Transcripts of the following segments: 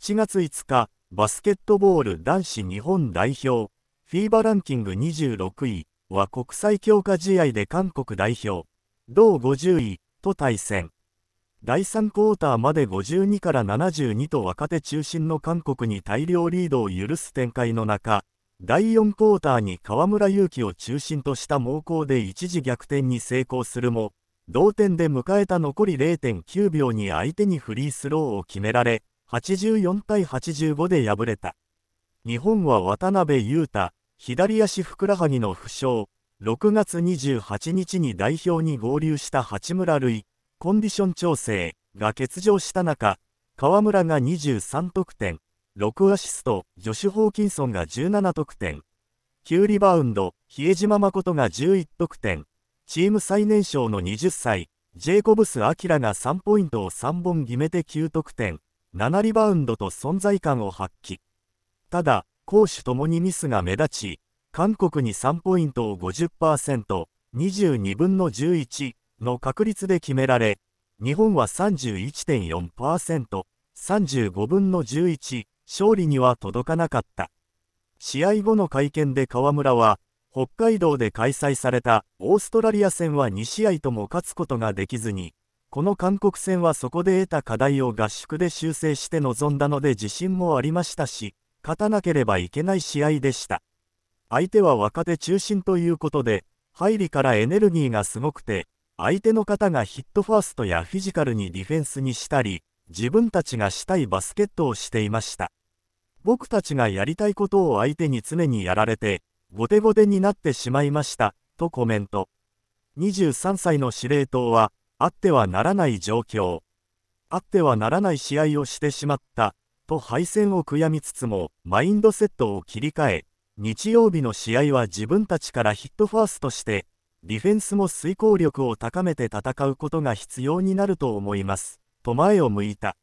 7月5日、バスケットボール男子日本代表、フィーバランキング26位は国際強化試合で韓国代表、同50位と対戦。第3クォーターまで52から72と若手中心の韓国に大量リードを許す展開の中、第4クォーターに河村勇輝を中心とした猛攻で一時逆転に成功するも、同点で迎えた残り0.9秒に相手にフリースローを決められ、84対85で敗れた。日本は渡辺裕太、左足ふくらはぎの負傷、6月28日に代表に合流した八村塁、コンディション調整が欠場した中、河村が23得点、6アシスト、ジョシュ・ホーキンソンが17得点、9リバウンド、比江島誠が11得点、チーム最年少の20歳、ジェイコブス・アキラが3ポイントを3本決めて9得点、7リバウンドと存在感を発揮。ただ、攻守ともにミスが目立ち、韓国に3ポイントを50%、22分の11の確率で決められ、日本は31.4%、35分の11、勝利には届かなかった。試合後の会見で河村は、北海道で開催されたオーストラリア戦は2試合とも勝つことができずに、この韓国戦はそこで得た課題を合宿で修正して臨んだので自信もありましたし、勝たなければいけない試合でした。相手は若手中心ということで、入りからエネルギーがすごくて、相手の方がヒットファーストやフィジカルにディフェンスにしたり、自分たちがしたいバスケットをしていました。僕たちがやりたいことを相手に常にやられて、ゴテゴテになってしまいました、とコメント。23歳の司令塔は、あってはならない状況、あってはならない試合をしてしまった、と敗戦を悔やみつつも、マインドセットを切り替え、日曜日の試合は自分たちからヒットファーストして、ディフェンスも遂行力を高めて戦うことが必要になると思います、と前を向いた。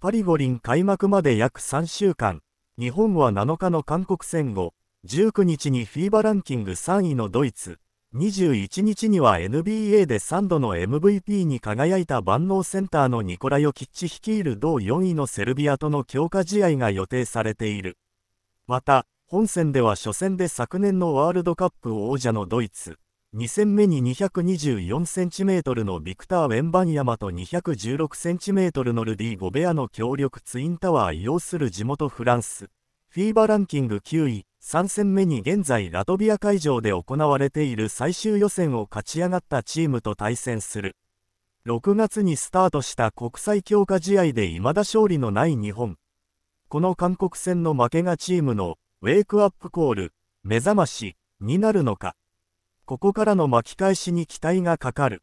パリ五輪開幕まで約3週間、日本は7日の韓国戦後、19日にィーバーランキング3位のドイツ、21日には NBA で3度の MVP に輝いた万能センターのニコラ・ヨキッチ率いる同4位のセルビアとの強化試合が予定されている。また、本戦では初戦で昨年のワールドカップ王者のドイツ、2戦目に 224cm のビクター・ウェンバンヤマと 216cm のルディ・ゴベアの強力ツインタワー擁する地元フランス、フィーバランキング9位、3戦目に現在ラトビア会場で行われている最終予選を勝ち上がったチームと対戦する6月にスタートした国際強化試合で未だ勝利のない日本この韓国戦の負けがチームのウェイクアップコール目覚ましになるのかここからの巻き返しに期待がかかる